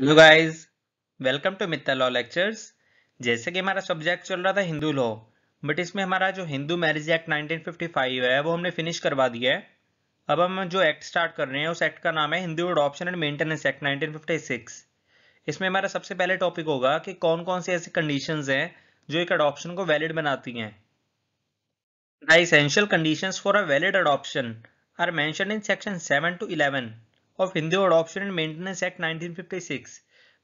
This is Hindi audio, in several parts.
Hello guys welcome to Mittal law lectures जैसे कि हमारा सब्जेक्ट चल रहा था हिंदू लॉ बट इसमें हमारा जो हिंदू मैरिज एक्ट 1955 है वो हमने फिनिश करवा दिया है अब हम जो एक्ट स्टार्ट कर रहे हैं उस एक्ट का नाम है Hindu adoption and maintenance act 1956 इसमें हमारा सबसे पहले टॉपिक होगा कि कौन कौन सी ऐसी कंडीशन हैं जो एक अडोप्शन को वैलिड बनाती हैं the essential condition for a valid adoption are mention in section seven to eleven of Hindu adoption and maintenance act 1956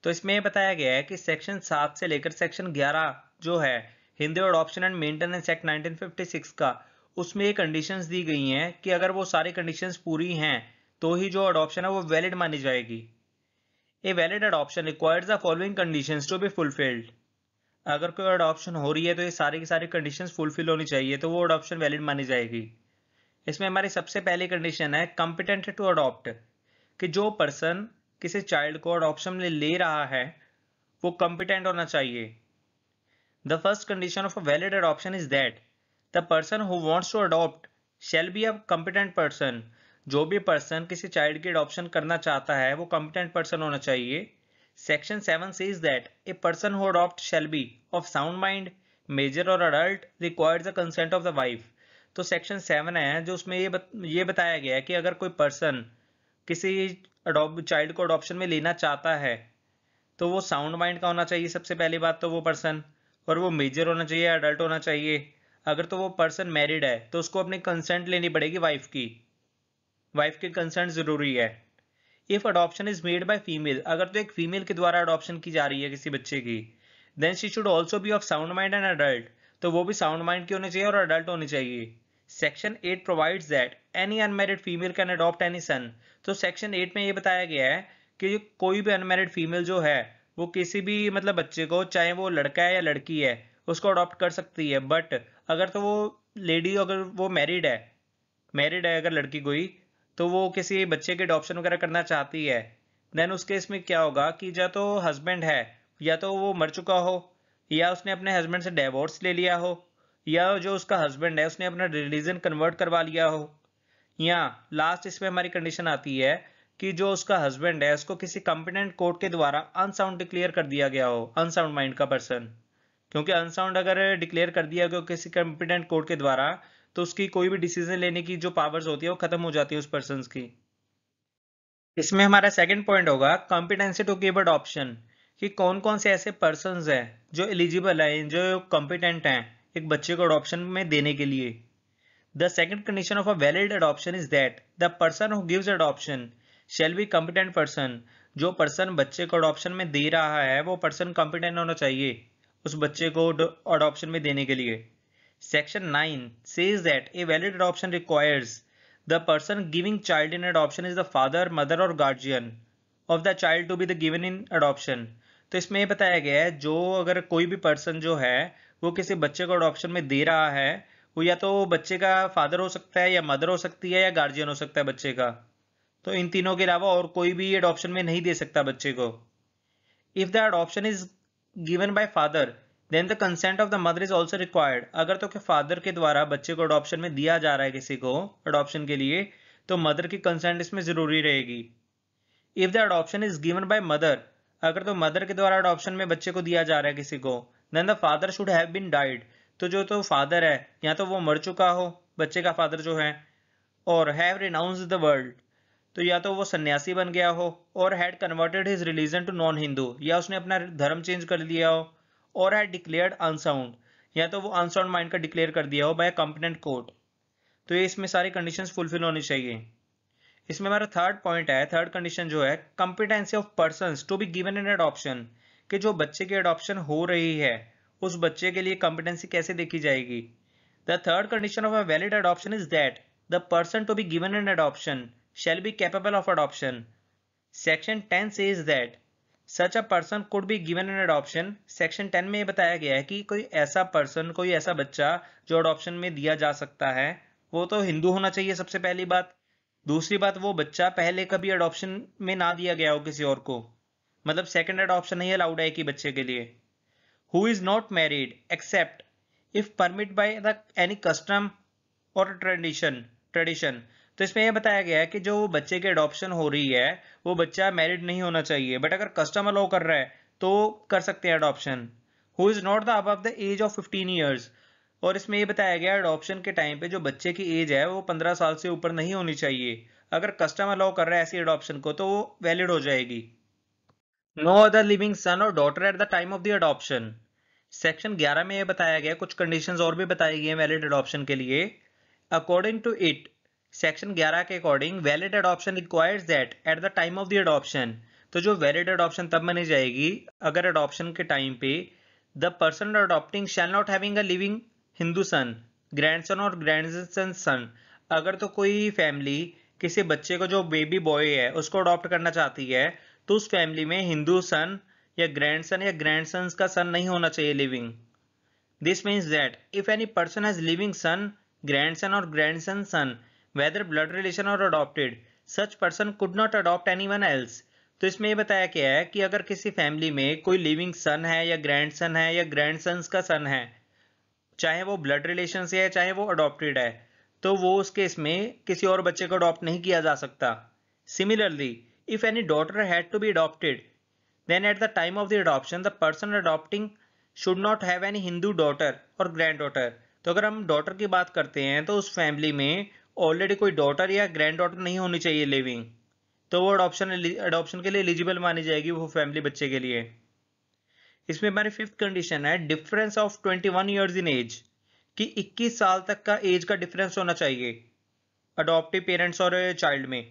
तो इसमें बताया गया है कि सेक्शन सात से लेकर सेक्शन ग्यारह जो है Hindu adoption and maintenance act 1956 का उसमें ये कंडीशंस दी गई हैं कि अगर वो सारी कंडीशंस पूरी हैं तो ही जो अडॉप्शन है वो वैलिड मानी जाएगी a valid adoption requires the following conditions to be fulfilled अगर कोई अडॉप्शन हो रही है तो ये सारी की सारी कंडीशंस फुलफिल होनी चाहिए तो वो अडॉप्शन वैलिड मानी जाएगी इसमें हमारी सबसे पहली कंडीशन है कॉम्पिटेंट टू अडॉप्ट कि जो पर्सन किसी चाइल्ड को अडॉप्शन में ले रहा है वो कॉम्पिटेंट होना चाहिए the first condition of a valid adoption is that the person who wants to adopt shall be a competent person जो भी पर्सन किसी चाइल्ड की अडॉप्शन करना चाहता है वो कॉम्पिटेंट पर्सन होना चाहिए section seven says is that a person who adopt shall be of sound mind major और adult required the consent of the wife तो सेक्शन सेवन है जो उसमें ये बत, ये बताया गया है कि अगर कोई पर्सन किसी चाइल्ड को अडोप्शन में लेना चाहता है तो वो साउंड माइंड का होना चाहिए सबसे पहली बात तो वो पर्सन और वो मेजर होना चाहिए अडल्ट होना चाहिए अगर तो वो पर्सन मैरिड है तो उसको अपनी कंसेंट लेनी पड़ेगी वाइफ की वाइफ की कंसेंट ज़रूरी है if adoption is made by female अगर तो एक फीमेल के द्वारा अडॉप्शन की जा रही है किसी बच्चे की then she should also be of sound mind and adult तो वो भी साउंड माइंड की होनी चाहिए और अडल्ट होनी चाहिए section 8 provides that any unmarried female can adopt any son तो सेक्शन 8 में ये बताया गया है कि कोई भी अनमेरिड फीमेल जो है वो किसी भी मतलब बच्चे को चाहे वो लड़का है या लड़की है उसको अडॉप्ट कर सकती है बट अगर तो वो लेडी अगर वो मैरिड है मैरिड है अगर लड़की कोई तो वो किसी बच्चे के अडॉप्शन वगैरह करना चाहती है देन उस केस में क्या होगा कि या तो हस्बैंड है या तो वो मर चुका हो या उसने अपने हस्बैंड से डिवोर्स ले लिया हो या जो उसका हस्बैंड है उसने अपना रिलीजन कन्वर्ट करवा लिया हो या लास्ट इसमें हमारी कंडीशन आती है कि जो उसका हस्बैंड है उसको किसी कॉम्पिटेंट कोर्ट के द्वारा अनसाउंड डिक्लेयर कर दिया गया हो अनसाउंड माइंड का पर्सन क्योंकि अनसाउंड अगर डिक्लेयर कर दिया गया किसी कॉम्पिटेंट कोर्ट के द्वारा तो उसकी कोई भी डिसीजन लेने की जो पावर्स होती है वो खत्म हो जाती है उस पर्सन की इसमें हमारा सेकेंड पॉइंट होगा कॉम्पिटेंसी टू गिव ऑप्शन कि कौन कौन से ऐसे पर्सन हैं जो एलिजिबल हैं जो कॉम्पिटेंट हैं एक बच्चे को अडॉप्शन में देने के लिए the second condition of a valid adoption is that the person who gives adoption shall be competent person जो पर्सन बच्चे को अडॉप्शन में दे रहा है वो पर्सन कॉम्पिटेंट होना चाहिए उस बच्चे को अडॉप्शन में देने के लिए section nine says that a valid adoption requires the person giving child in adoption is the father mother और guardian of the child to be the given in adoption तो इसमें यह बताया गया है जो अगर कोई भी पर्सन जो है वो किसी बच्चे को अडोप्शन में दे रहा है वो या तो बच्चे का फादर हो सकता है या मदर हो सकती है या गार्जियन हो सकता है बच्चे का तो इन तीनों के अलावा और कोई भी अडोप्शन में नहीं दे सकता बच्चे को if the adoption is given by father then the consent of the mother is also required अगर तो फादर के द्वारा बच्चे को अडोप्शन में दिया जा रहा है किसी को अडोप्शन के लिए तो मदर की कंसेंट इसमें जरूरी रहेगी if the adoption is given by mother अगर तो मदर के द्वारा अडॉप्शन में बच्चे को दिया जा रहा है किसी को then the father should have been died तो जो तो फादर है या तो वो मर चुका हो बच्चे का फादर जो है और हैव रिनाउंस द वर्ल्ड तो या तो वो सन्यासी बन गया हो और had converted his religion to non Hindu या उसने अपना धर्म चेंज कर लिया हो और हैड डिक्लेयर्ड अनसाउंड या तो वो अनसाउंड माइंड का डिक्लेयर कर दिया हो बाय कंपनेंट कोर्ट तो ये इसमें सारी कंडीशंस फुलफिल होनी चाहिए इसमें हमारा थर्ड पॉइंट है थर्ड कंडीशन जो है competency of person to be given in adoption कि जो बच्चे की एडॉप्शन हो रही है उस बच्चे के लिए कॉम्पिटेंसी कैसे देखी जाएगी the third condition of a valid adoption is that the person to be given in adoption be capable of of section ten से is that such a person could be given an adoption. Section ten में ये बताया गया है कि कोई ऐसा पर्सन कोई ऐसा बच्चा जो अडॉप्शन में दिया जा सकता है वो तो हिंदू होना चाहिए सबसे पहली बात दूसरी बात वो बच्चा पहले कभी अडॉप्शन में ना दिया गया हो किसी और को मतलब सेकेंड अडॉप्शन नहीं अलाउड है कि बच्चे के लिए who is not married except if permit by the any custom और ट्रेडिशन ट्रेडिशन तो इसमें यह बताया गया है कि जो बच्चे की अडॉप्शन हो रही है वो बच्चा मैरिड नहीं होना चाहिए बट अगर कस्टम अलाउ कर रहा है तो कर सकते हैं adoption who is not the अब the age of fifteen years और इसमें ये बताया गया अडोप्शन के टाइम पे जो बच्चे की एज है वो पंद्रह साल से ऊपर नहीं होनी चाहिए अगर कस्टम अलाउ कर रहा है ऐसी अडोप्शन को तो वो वैलिड हो जाएगी नो अदर लिविंग सन और daughter at the time of the adoption section 11 में यह बताया गया कुछ कंडीशंस और भी बताई गई हैं वैलिड अडोप्शन के लिए अकॉर्डिंग टू इट सेक्शन 11 के according valid adoption requires that at the time of the adoption तो जो वैलिड अडोप्शन तब मानी जाएगी अगर अडोप्शन के टाइम पे the person adopting shall not having a living Hindu son grandson और ग्रैंड सन अगर तो कोई फैमिली किसी बच्चे को जो बेबी बॉय है उसको अडॉप्ट करना चाहती है तो उस फैमिली में हिंदू सन या ग्रैंड सन या ग्रैंड सन का सन नहीं होना चाहिए living this means that if any person has living son grandson और grandson son whether blood relation और adopted such person could not adopt anyone else तो इसमें यह बताया गया है कि अगर किसी फैमिली में कोई लिविंग सन है या ग्रैंड सन है या ग्रैंड सन का सन है चाहे वो ब्लड रिलेशन से है चाहे वो अडॉप्टेड है तो वो उस केस में किसी और बच्चे को अडॉप्ट नहीं किया जा सकता similarly if any daughter had to be adopted then at the time of the adoption the person adopting should not have any Hindu daughter और ग्रैंड डॉटर तो अगर हम डॉटर की बात करते हैं तो उस फैमिली में ऑलरेडी कोई डॉटर या ग्रैंड डॉटर नहीं होनी चाहिए लिविंग तो वो अडोप्शन अडॉप्शन के लिए एलिजिबल मानी जाएगी वो फैमिली बच्चे के लिए इसमें हमारी फिफ्थ कंडीशन है difference of 21 one years in age कि 21 साल तक का एज का डिफरेंस होना चाहिए अडोप्टिव पेरेंट्स और चाइल्ड में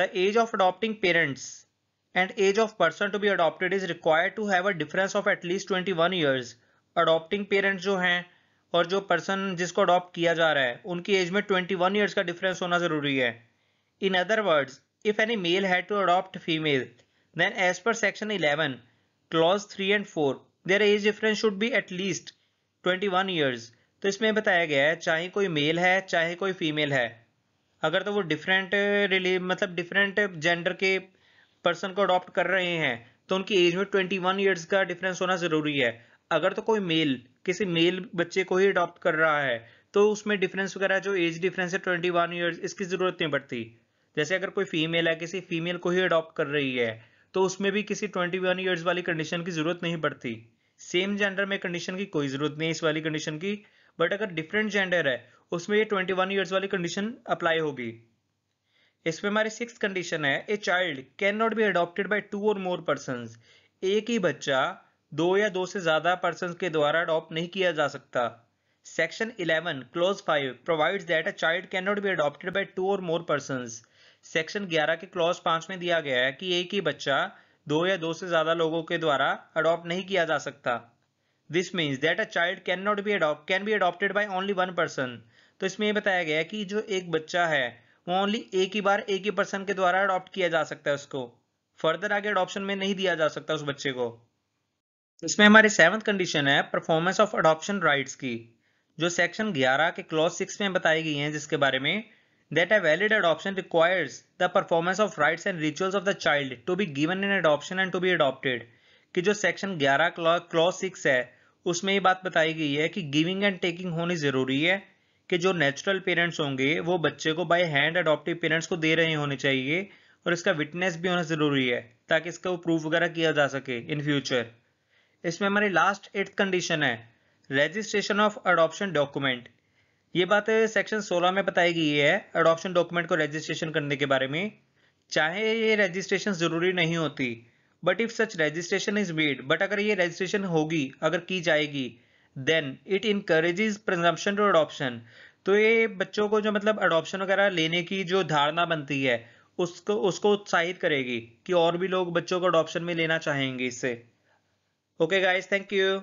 the age of adopting parents and age of person to be adopted is require to have a difference of at least 21 one years adopting parents जो हैं और जो पर्सन जिसको अडोप्ट किया जा रहा है उनकी एज में ट्वेंटी वन ईयर्स का डिफरेंस होना जरूरी है in other words if any male had to adopt female then age per section eleven clause three and four there age difference should be at least twenty one years तो इसमें बताया गया है चाहे कोई मेल है चाहे कोई फीमेल है अगर तो वो डिफरेंट रिली uh, मतलब डिफरेंट जेंडर के पर्सन को अडॉप्ट कर रहे हैं तो उनकी एज में ट्वेंटी वन ईयर्स का डिफरेंस होना ज़रूरी है अगर तो कोई मेल किसी मेल बच्चे को ही अडॉप्ट कर रहा है तो उसमें डिफरेंस वगैरह जो एज डिफरेंस है ट्वेंटी वन ईयर्स इसकी ज़रूरत नहीं पड़ती जैसे अगर कोई फीमेल है किसी फीमेल को ही अडॉप्ट कर रही है तो उसमें भी किसी ट्वेंटी वन ईयर्स वाली कंडीशन की ज़रूरत नहीं पड़ती सेम जेंडर में कंडीशन की कोई ज़रूरत नहीं है इस वाली कंडीशन की बट अगर डिफरेंट जेंडर है उसमें ये ट्वेंटी वन ईयर्स वाली कंडीशन अप्लाई होगी इसमें हमारी सिक्स कंडीशन है a child can not be adopted by two और मोर पर्सन एक ही बच्चा दो या दो से ज़्यादा पर्सन के द्वारा अडॉप्ट नहीं किया जा सकता section 11 clause 5 provides that a child can not be adopted by two और मोर पर्संस सेक्शन 11 के क्लॉज पांच में दिया गया है कि एक ही बच्चा दो या दो से ज्यादा लोगों के द्वारा अडॉप्ट नहीं किया जा सकता this means that a child can not be adopt can be adopted by only one person तो इसमें यह बताया गया है कि जो एक बच्चा है वो ओनली एक ही बार एक ही पर्सन के द्वारा अडॉप्ट किया जा सकता है उसको फर्दर आगे अडॉप्शन में नहीं दिया जा सकता उस बच्चे को इसमें हमारी सेवंथ कंडीशन है परफॉर्मेंस ऑफ अडॉप्शन राइट्स की जो सेक्शन 11 के क्लॉज 6 में बताई गई हैं जिसके बारे में that a valid adoption requires the performance of rites and rituals of the child to be given in adoption and to be adopted कि जो सेक्शन 11 क्लॉज सिक्स है उसमें ये बात बताई गई है कि गिविंग एंड टेकिंग होनी ज़रूरी है कि जो नेचुरल पेरेंट्स होंगे वो बच्चे को बाय हैंड अडॉप्टिव पेरेंट्स को दे रहे होने चाहिए और इसका विटनेस भी होना ज़रूरी है ताकि इसका वो प्रूफ वगैरह किया जा सके इन फ्यूचर इसमें हमारी लास्ट एट्थ कंडीशन है रजिस्ट्रेशन ऑफ अडॉप्शन डॉक्यूमेंट ये बात सेक्शन 16 में बताई गई है अडॉप्शन डॉक्यूमेंट को रजिस्ट्रेशन करने के बारे में चाहे ये रजिस्ट्रेशन ज़रूरी नहीं होती but if such registration is made but अगर ये रजिस्ट्रेशन होगी अगर की जाएगी then it encourages presumption to adoption तो ये बच्चों को जो मतलब अडॉप्शन वगैरह लेने की जो धारणा बनती है उसको उसको उत्साहित करेगी कि और भी लोग बच्चों को अडॉप्शन में लेना चाहेंगे इससे ओके गाइज थैंक यू